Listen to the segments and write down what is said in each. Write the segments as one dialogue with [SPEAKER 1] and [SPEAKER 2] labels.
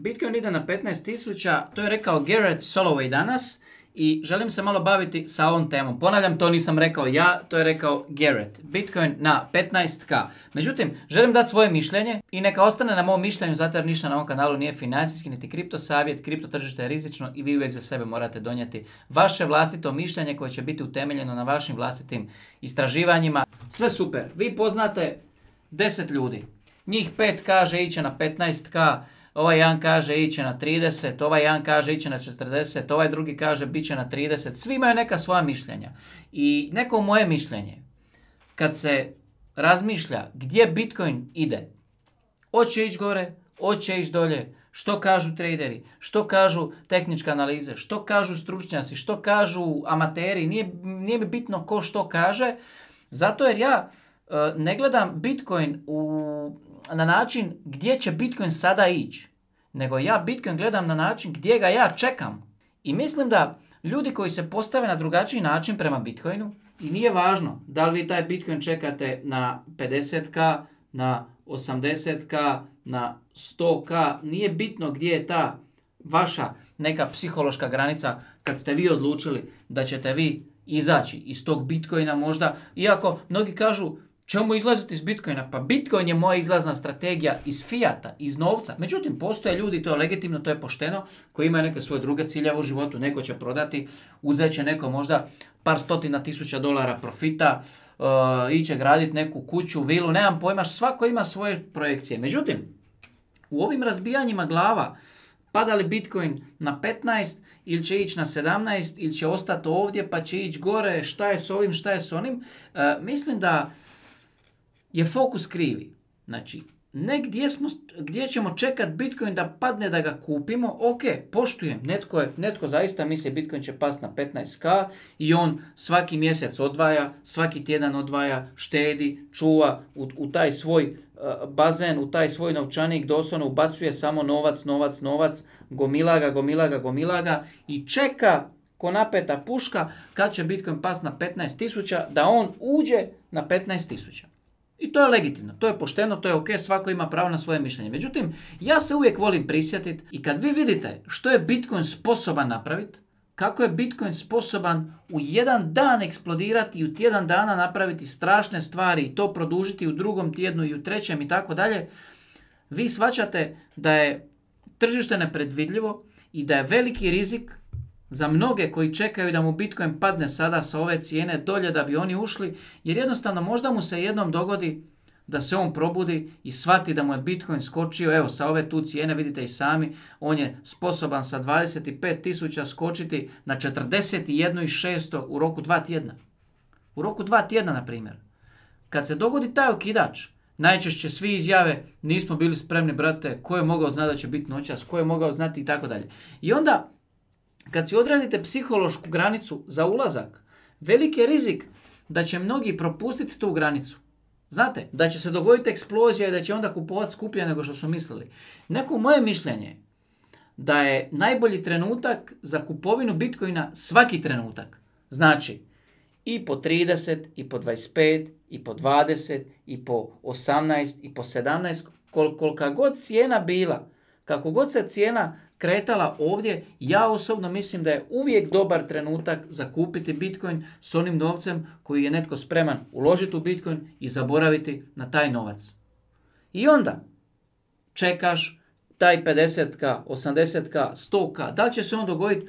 [SPEAKER 1] Bitcoin ide na 15.000, to je rekao Garrett Soloway danas i želim se malo baviti sa ovom temom. Ponavljam, to nisam rekao ja, to je rekao Garrett. Bitcoin na 15k. Međutim, želim dati svoje mišljenje i neka ostane na mom mišljenju, zato jer ništa na ovom kanalu nije financijski, niti kripto savjet, kripto tržište je rizično i vi uvijek za sebe morate donijeti vaše vlastito mišljenje koje će biti utemeljeno na vašim vlastitim istraživanjima. Sve super, vi poznate 10 ljudi, njih 5 kaže iće na 15k, Ovaj jedan kaže iće na 30, ovaj jedan kaže iće na 40, ovaj drugi kaže bit će na 30. Svi imaju neka svoja mišljenja. I neko moje mišljenje, kad se razmišlja gdje Bitcoin ide, hoće ići gore, hoće ići dolje, što kažu traderi, što kažu tehničke analize, što kažu stručnjaci, što kažu amateri, nije, nije mi bitno ko što kaže, zato jer ja eh, ne gledam Bitcoin u, na način gdje će Bitcoin sada ići nego ja Bitcoin gledam na način gdje ga ja čekam. I mislim da ljudi koji se postave na drugačiji način prema Bitcoinu, i nije važno da li vi taj Bitcoin čekate na 50k, na 80k, na 100k, nije bitno gdje je ta vaša neka psihološka granica kad ste vi odlučili da ćete vi izaći iz tog Bitcoina možda, iako mnogi kažu Čemu izlaziti iz Bitcoina? Pa Bitcoin je moja izlazna strategija iz fijata, iz novca. Međutim, postoje ljudi, to je legitimno, to je pošteno, koji imaju neke svoje druge ciljeve u životu. Neko će prodati, uzet će neko možda par stotina tisuća dolara profita, uh, iće graditi neku kuću, vilu, nemam pojma, svako ima svoje projekcije. Međutim, u ovim razbijanjima glava, pada li Bitcoin na 15 ili će ići na 17 ili će ostati ovdje pa će ići gore, šta je s ovim, šta je s onim, uh, mislim da je fokus krivi. Znači, ne gdje, smo, gdje ćemo čekati Bitcoin da padne da ga kupimo, ok, poštujem, netko, je, netko zaista misli Bitcoin će pas na 15k i on svaki mjesec odvaja, svaki tjedan odvaja, štedi, čuva u, taj svoj e, bazen, u taj svoj novčanik, doslovno ubacuje samo novac, novac, novac, gomila ga, gomila ga, gomila ga i čeka ko napeta puška kad će Bitcoin past na 15.000 da on uđe na 15.000. I to je legitimno, to je pošteno, to je ok, svako ima pravo na svoje mišljenje. Međutim, ja se uvijek volim prisjetiti i kad vi vidite što je Bitcoin sposoban napraviti, kako je Bitcoin sposoban u jedan dan eksplodirati i u tjedan dana napraviti strašne stvari i to produžiti u drugom tjednu i u trećem i tako dalje, vi svačate da je tržište nepredvidljivo i da je veliki rizik za mnoge koji čekaju da mu Bitcoin padne sada sa ove cijene dolje da bi oni ušli, jer jednostavno možda mu se jednom dogodi da se on probudi i shvati da mu je Bitcoin skočio, evo sa ove tu cijene vidite i sami, on je sposoban sa 25.000 skočiti na 41.600 u roku dva tjedna. U roku dva tjedna, na primjer. Kad se dogodi taj okidač, najčešće svi izjave nismo bili spremni, brate, ko je mogao znati da će biti noćas, ko je mogao znati i tako dalje. I onda kad si odradite psihološku granicu za ulazak, veliki je rizik da će mnogi propustiti tu granicu. Znate, da će se dogoditi eksplozija i da će onda kupovati skuplje nego što su mislili. Neko moje mišljenje da je najbolji trenutak za kupovinu Bitcoina svaki trenutak. Znači, i po 30, i po 25, i po 20, i po 18, i po 17, kolika god cijena bila, kako god se cijena kretala ovdje, ja osobno mislim da je uvijek dobar trenutak zakupiti Bitcoin s onim novcem koji je netko spreman uložiti u Bitcoin i zaboraviti na taj novac. I onda čekaš taj 50k, 80k, 100k, da li će se on dogoditi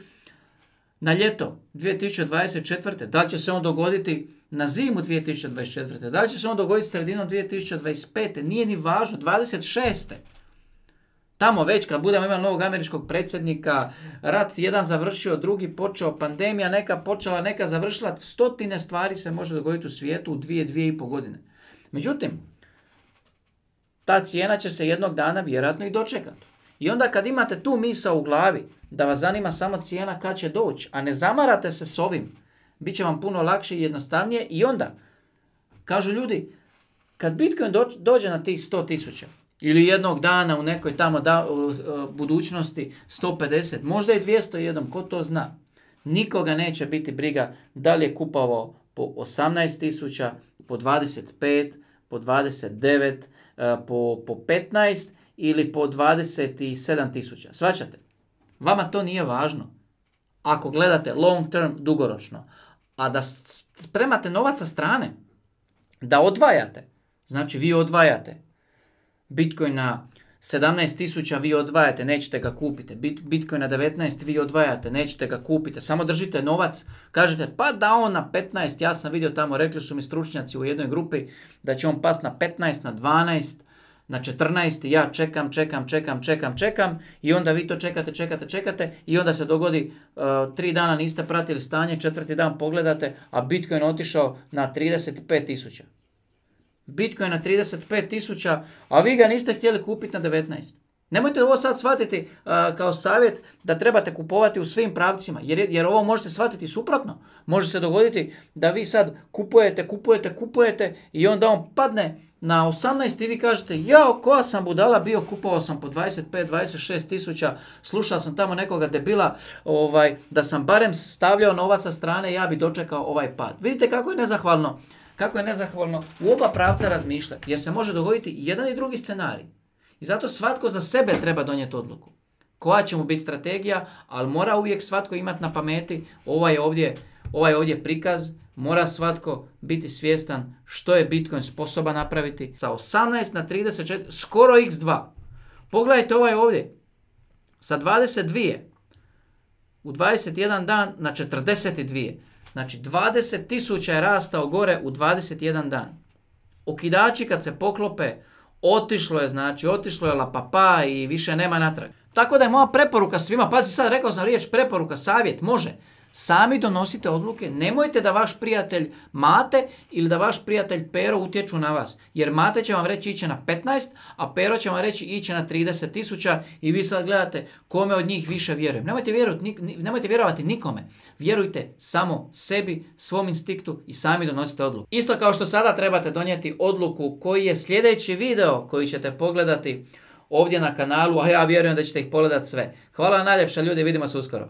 [SPEAKER 1] na ljeto 2024. Da li će se on dogoditi na zimu 2024. Da li će se on dogoditi sredinom 2025. Nije ni važno, 26. Tamo već kad budemo imali novog američkog predsjednika, rat jedan završio, drugi počeo, pandemija neka počela, neka završila, stotine stvari se može dogoditi u svijetu u dvije, dvije i po godine. Međutim, ta cijena će se jednog dana vjerojatno i dočekati. I onda kad imate tu misao u glavi, da vas zanima samo cijena kad će doći, a ne zamarate se s ovim, bit će vam puno lakše i jednostavnije i onda, kažu ljudi, kad Bitcoin dođe na tih 100 tisuća, ili jednog dana u nekoj tamo da, u, budućnosti 150, možda i 201, ko to zna. Nikoga neće biti briga da li je kupovao po 18 tisuća, po 25, po 29, e, po, po 15 ili po 27 tisuća. Svaćate? Vama to nije važno. Ako gledate long term, dugoročno. A da spremate novac sa strane, da odvajate. Znači vi odvajate Bitcoin na 17.000 vi odvajate, nećete ga kupite. Bitcoin na 19 vi odvajate, nećete ga kupite. Samo držite novac, kažete pa da on na 15, ja sam vidio tamo, rekli su mi stručnjaci u jednoj grupi da će on pas na 15, na 12, na 14. Ja čekam, čekam, čekam, čekam, čekam i onda vi to čekate, čekate, čekate i onda se dogodi e, tri dana niste pratili stanje, četvrti dan pogledate, a Bitcoin otišao na 35.000. Bitcoin na 35.000, a vi ga niste htjeli kupiti na 19. Nemojte ovo sad shvatiti uh, kao savjet da trebate kupovati u svim pravcima, jer, jer ovo možete shvatiti suprotno. Može se dogoditi da vi sad kupujete, kupujete, kupujete i onda on padne na 18 i vi kažete jao koja sam budala bio, kupovao sam po 25-26 tisuća, slušao sam tamo nekoga debila ovaj, da sam barem stavljao novac sa strane ja bi dočekao ovaj pad. Vidite kako je nezahvalno kako je nezahvalno u oba pravca razmišljati, jer se može dogoditi jedan i drugi scenarij. I zato svatko za sebe treba donijeti odluku. Koja će mu biti strategija, ali mora uvijek svatko imati na pameti ovaj ovdje, ovaj ovdje prikaz, mora svatko biti svjestan što je Bitcoin sposoban napraviti sa 18 na 34, skoro x2. Pogledajte ovaj ovdje, sa 22 u 21 dan na 42. Znači 20.000 je rastao gore u 21 dan. Okidači kad se poklope, otišlo je, znači, otišlo je la papa pa i više nema natrag. Tako da je moja preporuka svima, pazi sad, rekao sam riječ preporuka, savjet, može. Sami donosite odluke, nemojte da vaš prijatelj Mate ili da vaš prijatelj Pero utječu na vas. Jer Mate će vam reći iće na 15, a Pero će vam reći iće na 30 tisuća i vi sad gledate kome od njih više vjerujem. Nemojte, vjerovati, nemojte vjerovati nikome. Vjerujte samo sebi, svom instiktu i sami donosite odluku. Isto kao što sada trebate donijeti odluku koji je sljedeći video koji ćete pogledati ovdje na kanalu, a ja vjerujem da ćete ih pogledati sve. Hvala najljepša ljudi, vidimo se uskoro.